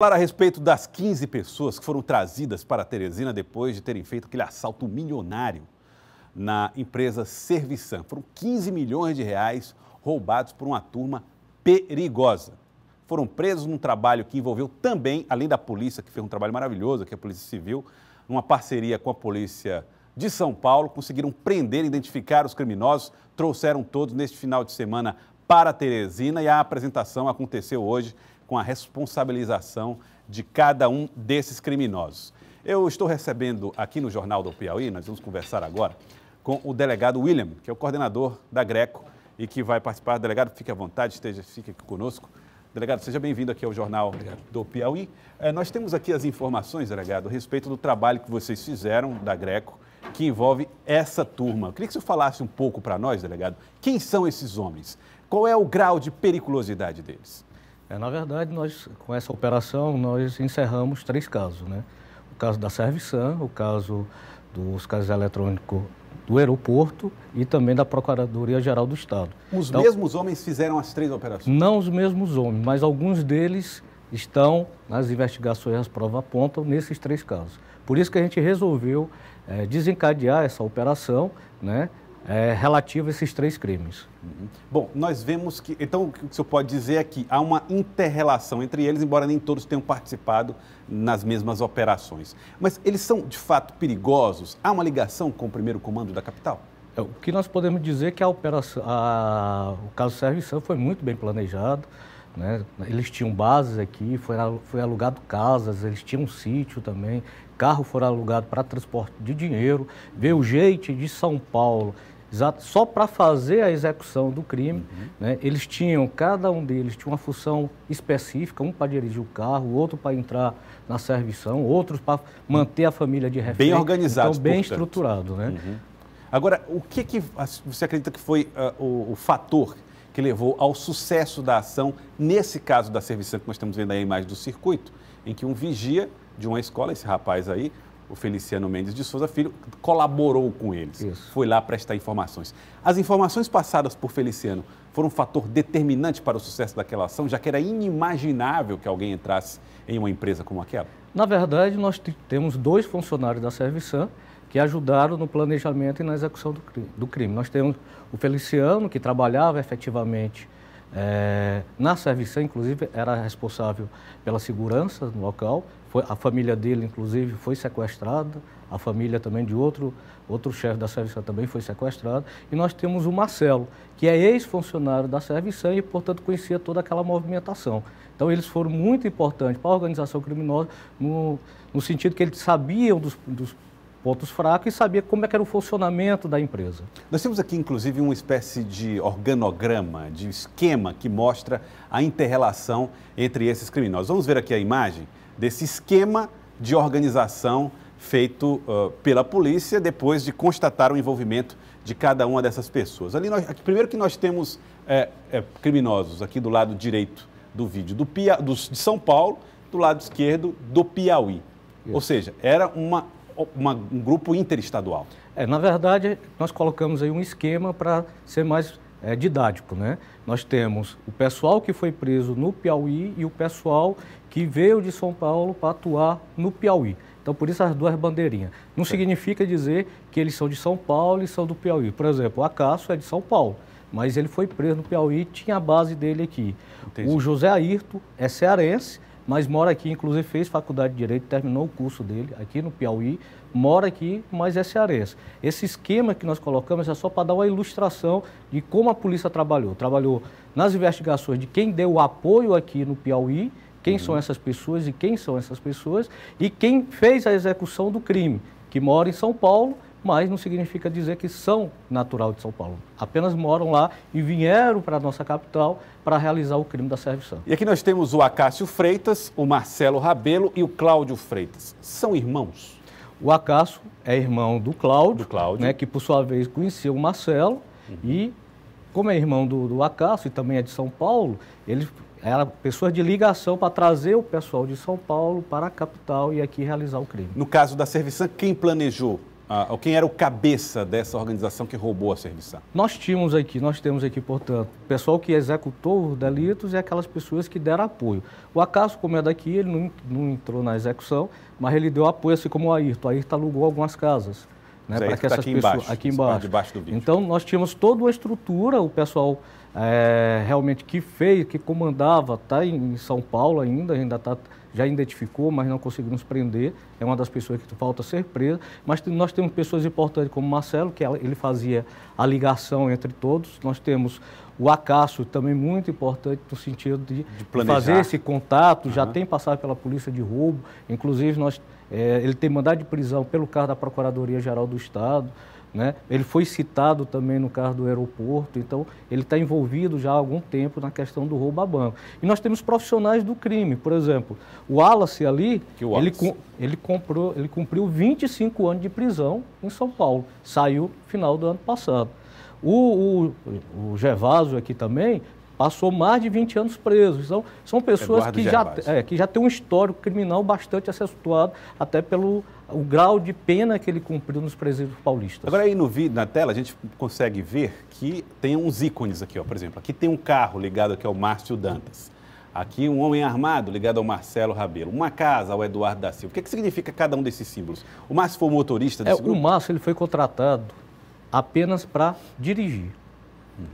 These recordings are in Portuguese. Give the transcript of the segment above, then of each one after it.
falar a respeito das 15 pessoas que foram trazidas para Teresina depois de terem feito aquele assalto milionário na empresa Serviçan. Foram 15 milhões de reais roubados por uma turma perigosa. Foram presos num trabalho que envolveu também, além da polícia, que fez um trabalho maravilhoso, que é a Polícia Civil, numa parceria com a Polícia de São Paulo, conseguiram prender, identificar os criminosos, trouxeram todos neste final de semana para Teresina e a apresentação aconteceu hoje com a responsabilização de cada um desses criminosos. Eu estou recebendo aqui no Jornal do Piauí, nós vamos conversar agora, com o delegado William, que é o coordenador da Greco e que vai participar. Delegado, fique à vontade, esteja, fique aqui conosco. Delegado, seja bem-vindo aqui ao Jornal do Piauí. É, nós temos aqui as informações, delegado, a respeito do trabalho que vocês fizeram da Greco, que envolve essa turma. Eu queria que você falasse um pouco para nós, delegado, quem são esses homens? Qual é o grau de periculosidade deles? É, na verdade, nós com essa operação nós encerramos três casos, né? O caso da Serviçan, o caso dos casos eletrônicos do aeroporto e também da Procuradoria Geral do Estado. Os então, mesmos homens fizeram as três operações? Não os mesmos homens, mas alguns deles estão nas investigações, as provas apontam nesses três casos. Por isso que a gente resolveu é, desencadear essa operação, né? é, relativo a esses três crimes. Uhum. Bom, nós vemos que. Então, o que o senhor pode dizer é que há uma interrelação entre eles, embora nem todos tenham participado nas mesmas operações. Mas eles são, de fato, perigosos? Há uma ligação com o primeiro comando da capital? É, o que nós podemos dizer é que a operação, a, o caso Sérgio Sam foi muito bem planejado. Né? Eles tinham bases aqui, foi, foi alugado casas, eles tinham um sítio também, carro for alugado para transporte de dinheiro, veio jeito de São Paulo exato, só para fazer a execução do crime. Uhum. Né? Eles tinham, cada um deles tinha uma função específica, um para dirigir o carro, outro para entrar na servição, outros para manter a família de refém. Bem organizado. Então, bem portanto. estruturado. Né? Uhum. Agora, o que, que você acredita que foi uh, o, o fator que levou ao sucesso da ação, nesse caso da servição que nós estamos vendo aí a imagem do circuito, em que um vigia de uma escola, esse rapaz aí, o Feliciano Mendes de Souza Filho, colaborou com eles, Isso. foi lá prestar informações. As informações passadas por Feliciano foram um fator determinante para o sucesso daquela ação, já que era inimaginável que alguém entrasse em uma empresa como aquela? Na verdade, nós temos dois funcionários da Serviçan que ajudaram no planejamento e na execução do crime. Do crime. Nós temos o Feliciano, que trabalhava efetivamente é, na Serviçan, inclusive era responsável pela segurança no local, foi, a família dele, inclusive, foi sequestrada, a família também de outro, outro chefe da Serviço também foi sequestrada. E nós temos o Marcelo, que é ex-funcionário da Serviço e, portanto, conhecia toda aquela movimentação. Então, eles foram muito importantes para a organização criminosa, no, no sentido que eles sabiam dos, dos pontos fracos e sabia como é era o funcionamento da empresa. Nós temos aqui, inclusive, uma espécie de organograma, de esquema que mostra a interrelação entre esses criminosos. Vamos ver aqui a imagem desse esquema de organização feito uh, pela polícia depois de constatar o envolvimento de cada uma dessas pessoas. Ali nós, aqui, primeiro que nós temos é, é, criminosos aqui do lado direito do vídeo do Pia, do, de São Paulo, do lado esquerdo do Piauí. Isso. Ou seja, era uma, uma, um grupo interestadual. É, na verdade, nós colocamos aí um esquema para ser mais é, didático. Né? Nós temos o pessoal que foi preso no Piauí e o pessoal que veio de São Paulo para atuar no Piauí. Então, por isso as duas bandeirinhas. Não significa dizer que eles são de São Paulo e são do Piauí. Por exemplo, o Acaso é de São Paulo, mas ele foi preso no Piauí e tinha a base dele aqui. Entendi. O José Ayrton é cearense, mas mora aqui, inclusive fez faculdade de Direito, terminou o curso dele aqui no Piauí, mora aqui, mas é cearense. Esse esquema que nós colocamos é só para dar uma ilustração de como a polícia trabalhou. Trabalhou nas investigações de quem deu apoio aqui no Piauí, quem uhum. são essas pessoas e quem são essas pessoas, e quem fez a execução do crime, que mora em São Paulo mas não significa dizer que são natural de São Paulo. Apenas moram lá e vieram para a nossa capital para realizar o crime da servição. E aqui nós temos o Acácio Freitas, o Marcelo Rabelo e o Cláudio Freitas. São irmãos? O Acácio é irmão do Cláudio, do Cláudio. Né, que por sua vez conheceu o Marcelo uhum. e, como é irmão do, do Acácio e também é de São Paulo, ele era pessoa de ligação para trazer o pessoal de São Paulo para a capital e aqui realizar o crime. No caso da Serviçan, quem planejou? ah, quem era o cabeça dessa organização que roubou a serviçal? Nós tínhamos aqui, nós temos aqui, portanto, pessoal que executou os delitos e aquelas pessoas que deram apoio. O Acaso, como é daqui, ele não, não entrou na execução, mas ele deu apoio, assim como o Ayrton. O Ayrton alugou algumas casas. Né, para que tá essas aqui pessoas embaixo, aqui embaixo. do vídeo. Então nós tínhamos toda uma estrutura, o pessoal é, realmente que fez, que comandava, está em, em São Paulo ainda, ainda está já identificou, mas não conseguimos prender. É uma das pessoas que falta ser presa. Mas nós temos pessoas importantes como Marcelo, que ele fazia a ligação entre todos. Nós temos o Acasso, também muito importante no sentido de, de fazer esse contato. Uhum. Já tem passado pela polícia de roubo. Inclusive, nós, é, ele tem mandado de prisão pelo carro da Procuradoria-Geral do Estado. Né? Ele foi citado também no caso do aeroporto, então ele está envolvido já há algum tempo na questão do roubo a banco. E nós temos profissionais do crime, por exemplo, o Wallace ali, Wallace? Ele, ele, comprou, ele cumpriu 25 anos de prisão em São Paulo, saiu final do ano passado. O, o, o Gervásio aqui também passou mais de 20 anos preso. são são pessoas é que já, é, que já têm um histórico criminal bastante acentuado, até pelo o grau de pena que ele cumpriu nos presídios paulistas. Agora aí no na tela, a gente consegue ver que tem uns ícones aqui, ó. por exemplo. Aqui tem um carro ligado aqui ao Márcio Dantas. Aqui um homem armado ligado ao Marcelo Rabelo, uma casa ao Eduardo da Silva. O que, é que significa cada um desses símbolos? O Márcio foi o motorista é, desse é, grupo? O Márcio ele foi contratado apenas para dirigir.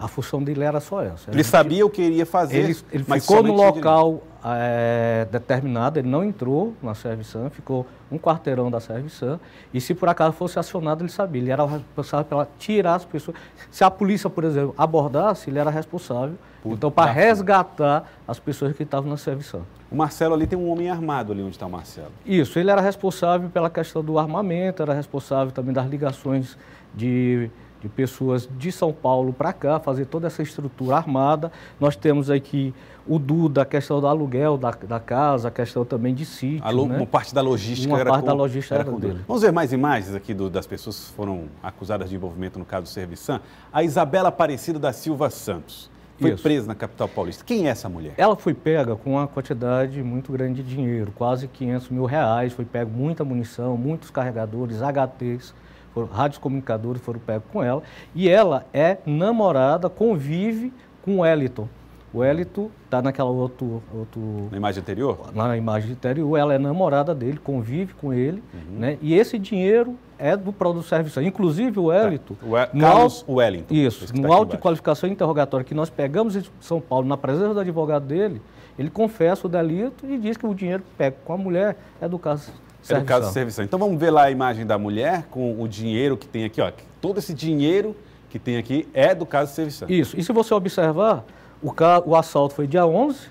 A função dele era só essa. Ele, ele sabia o que iria fazer. Ele, ele ficou no local é, determinado, ele não entrou na Serviçan, ficou um quarteirão da Serviçan. E se por acaso fosse acionado, ele sabia. Ele era responsável pela tirar as pessoas. Se a polícia, por exemplo, abordasse, ele era responsável. Puta então, para resgatar as pessoas que estavam na Serviçan. O Marcelo ali tem um homem armado ali onde está o Marcelo. Isso, ele era responsável pela questão do armamento, era responsável também das ligações de de pessoas de São Paulo para cá, fazer toda essa estrutura armada. Nós temos aqui o Duda, a questão do aluguel da, da casa, a questão também de sítio. Alô, né? Uma parte da logística uma era parte com, da logística era, dele. Vamos ver mais imagens aqui do, das pessoas que foram acusadas de envolvimento no caso do Serviçan. A Isabela Aparecida da Silva Santos. Foi Isso. presa na capital paulista. Quem é essa mulher? Ela foi pega com uma quantidade muito grande de dinheiro, quase 500 mil reais. Foi pega muita munição, muitos carregadores, HTs foram, comunicadores foram pegos com ela. E ela é namorada, convive com o Eliton. O Elito está naquela outra outra Na imagem anterior? Na imagem anterior. Ela é namorada dele, convive com ele. Uhum. Né? E esse dinheiro é do produto serviço. Inclusive o Elito... Tá. O El... Carlos Wellington. Isso. Tá no tá auto de qualificação interrogatória que nós pegamos em São Paulo, na presença do advogado dele, ele confessa o delito e diz que o dinheiro que pega com a mulher é do caso era o caso de servição. Então vamos ver lá a imagem da mulher com o dinheiro que tem aqui, ó. Todo esse dinheiro que tem aqui é do caso de servição. Isso. E se você observar, o, ca... o assalto foi dia 11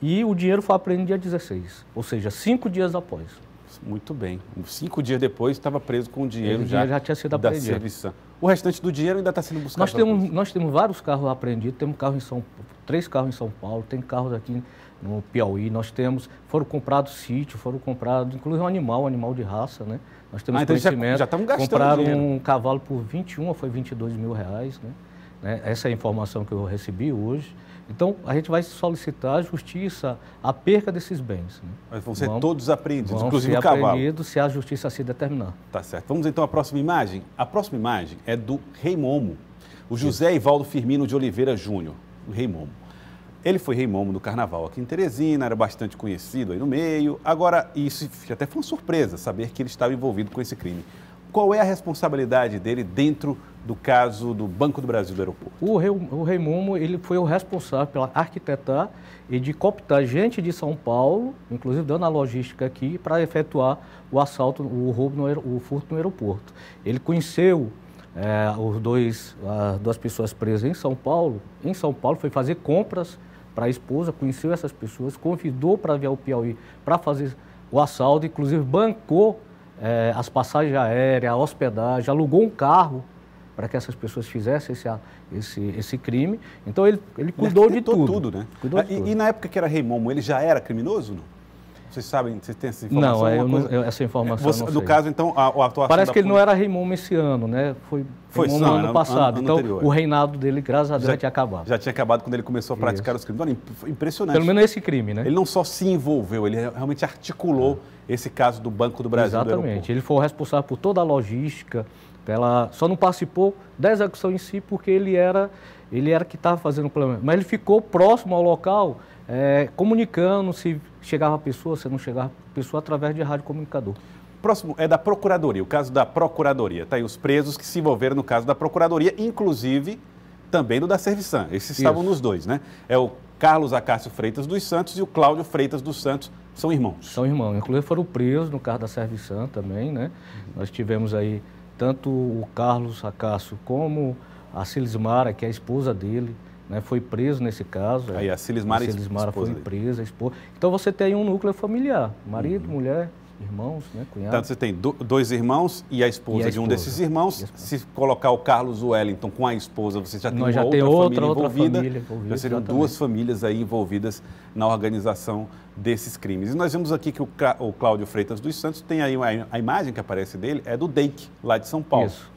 e o dinheiro foi apreendido dia 16, ou seja, cinco dias após. Muito bem. Cinco dias depois estava preso com o dinheiro, o dinheiro já, já tinha sido apreendido. da servição. O restante do dinheiro ainda está sendo buscado. Nós temos, nós temos vários carros apreendidos, temos carro em São, três carros em São Paulo, tem carros aqui no Piauí. Nós temos, foram comprados sítios, foram comprados, inclusive um animal, um animal de raça, né? Nós temos ah, então conhecimento. Já, já gastando Compraram dinheiro. um cavalo por 21 foi 22 mil reais, né? né? Essa é a informação que eu recebi hoje. Então, a gente vai solicitar à justiça a perca desses bens. Né? Mas vão ser vamos, todos apreendidos, vão inclusive ser o cavalo. apreendidos se a justiça se assim determinar. Tá certo. Vamos então à próxima imagem. A próxima imagem é do Rei Momo, o José Ivaldo Firmino de Oliveira Júnior, o Rei Momo. Ele foi rei momo do carnaval aqui em Teresina, era bastante conhecido aí no meio. Agora, isso até foi uma surpresa saber que ele estava envolvido com esse crime. Qual é a responsabilidade dele dentro do caso do Banco do Brasil do aeroporto? O rei, o rei Momo, ele foi o responsável pela arquitetar e de cooptar gente de São Paulo, inclusive dando a logística aqui, para efetuar o assalto, o roubo, no, o furto no aeroporto. Ele conheceu é, os dois, as duas pessoas presas em São Paulo. Em São Paulo foi fazer compras para a esposa, conheceu essas pessoas, convidou para vir ao Piauí para fazer o assalto, inclusive bancou é, as passagens aéreas, a hospedagem, alugou um carro para que essas pessoas fizessem esse, esse, esse crime. Então ele, ele cuidou ele de tudo. tudo né? cuidou de e, tudo. E na época que era Rei Momo, ele já era criminoso? Não? Vocês sabem, vocês têm essa informação? É, não, eu, coisa... essa informação Você, No caso, então, a, a atuação... Parece que ele não era rei Momo esse ano, né? Foi, foi no ano, passado. Ano, ano então, anterior. o reinado dele, graças a Deus, já, já, tinha acabado. Já tinha acabado quando ele começou a praticar Isso. os crimes. Olha, impressionante. Pelo menos esse crime, né? Ele não só se envolveu, ele realmente articulou é. esse caso do Banco do Brasil. Exatamente. Do ele foi responsável por toda a logística, pela... só não participou da execução em si, porque ele era, ele era que estava fazendo o plano Mas ele ficou próximo ao local é, comunicando se chegava a pessoa, se não chegava a pessoa, através de rádio comunicador. Próximo é da Procuradoria, o caso da Procuradoria. Está aí os presos que se envolveram no caso da Procuradoria, inclusive também do da Serviçan. Esses Isso. estavam nos dois, né? É o Carlos Acácio Freitas dos Santos e o Cláudio Freitas dos Santos. São irmãos. São irmãos. Inclusive foram presos no caso da Serviçan também, né? Uhum. Nós tivemos aí tanto o Carlos Acácio como a Silismara, que é a esposa dele, né, foi preso nesse caso. É. Aí a Silismara, a Silismara foi presa, esposa. Então você tem aí um núcleo familiar, marido, uhum. mulher, irmãos, né, cunhado. Então você tem do, dois irmãos e a, e a esposa de um desses irmãos. Se colocar o Carlos Wellington com a esposa, você já tem Nós uma já outra, tem outra, família outra envolvida. Família envolvida já seriam exatamente. duas famílias aí envolvidas na organização desses crimes. E nós vemos aqui que o, o Cláudio Freitas dos Santos tem aí a, a imagem que aparece dele é do DEIC, lá de São Paulo. Isso.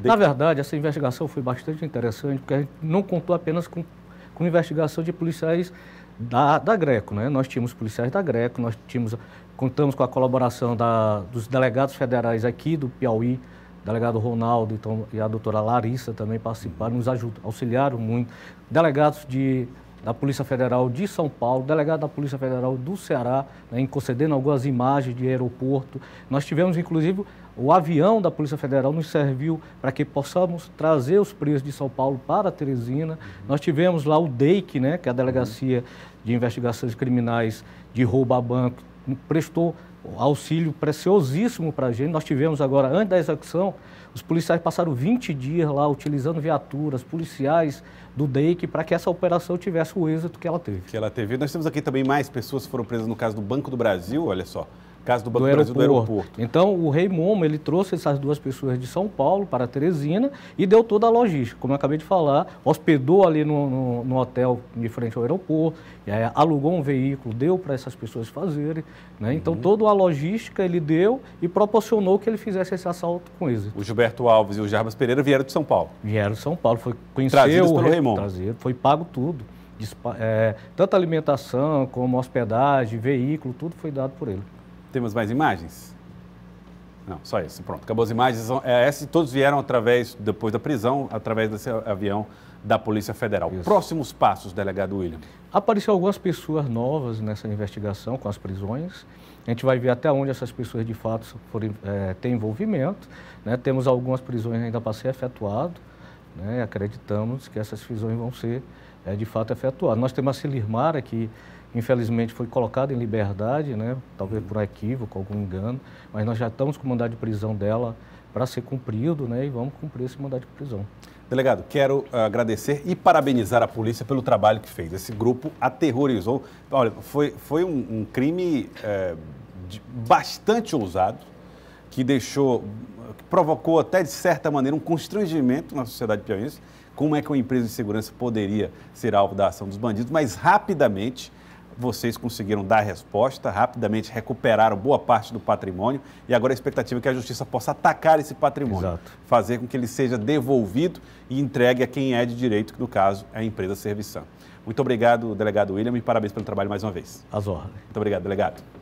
De... Na verdade, essa investigação foi bastante interessante, porque a gente não contou apenas com, com investigação de policiais da, da Greco, né? Nós tínhamos policiais da Greco, nós tínhamos, contamos com a colaboração da, dos delegados federais aqui do Piauí, delegado Ronaldo então, e a doutora Larissa também participaram, nos ajudaram, auxiliaram muito. Delegados de da Polícia Federal de São Paulo, delegado da Polícia Federal do Ceará, né, concedendo algumas imagens de aeroporto. Nós tivemos, inclusive, o avião da Polícia Federal nos serviu para que possamos trazer os presos de São Paulo para Teresina. Uhum. Nós tivemos lá o DEIC, né, que é a Delegacia uhum. de Investigações Criminais de Roubo a Banco, prestou auxílio preciosíssimo para a gente. Nós tivemos agora, antes da execução, os policiais passaram 20 dias lá utilizando viaturas, policiais do DEIC, para que essa operação tivesse o êxito que ela teve. Que ela teve. Nós temos aqui também mais pessoas que foram presas no caso do Banco do Brasil, olha só. Caso do Banco do, Brasil, aeroporto. do aeroporto. Então, o Rei Momo, ele trouxe essas duas pessoas de São Paulo para Teresina e deu toda a logística, como eu acabei de falar, hospedou ali no, no, no hotel de frente ao aeroporto, aí, alugou um veículo, deu para essas pessoas fazerem, né? Então, uhum. toda a logística ele deu e proporcionou que ele fizesse esse assalto com êxito. O Gilberto Alves e o Jarbas Pereira vieram de São Paulo. Vieram de São Paulo, foi conhecido Trazidos Rei Momo. Trazido, foi pago tudo. É, tanto alimentação como hospedagem, veículo, tudo foi dado por ele. Temos mais imagens? Não, só isso. Pronto, acabou as imagens. É, esse, todos vieram através, depois da prisão, através desse avião da Polícia Federal. Isso. Próximos passos, delegado William. Apareceu algumas pessoas novas nessa investigação com as prisões. A gente vai ver até onde essas pessoas de fato foram é, têm envolvimento. Né? Temos algumas prisões ainda para ser efetuado. Né? Acreditamos que essas prisões vão ser é, de fato efetuadas. Nós temos a Silirmara, que infelizmente foi colocada em liberdade, né? talvez por equívoco, algum engano, mas nós já estamos com o mandado de prisão dela para ser cumprido né? e vamos cumprir esse mandado de prisão. Delegado, quero eh, agradecer e parabenizar a polícia pelo trabalho que fez. Esse grupo aterrorizou. Olha, foi, foi um, um crime é, de, bastante ousado, que deixou, que provocou até de certa maneira um constrangimento na sociedade piauiense, como é que uma empresa de segurança poderia ser alvo da ação dos bandidos, mas rapidamente vocês conseguiram dar resposta, rapidamente recuperaram boa parte do patrimônio e agora a expectativa é que a justiça possa atacar esse patrimônio, Exato. fazer com que ele seja devolvido e entregue a quem é de direito, que no caso é a empresa Servição. Muito obrigado, delegado William, e parabéns pelo trabalho mais uma vez. Às horas. Muito obrigado, delegado.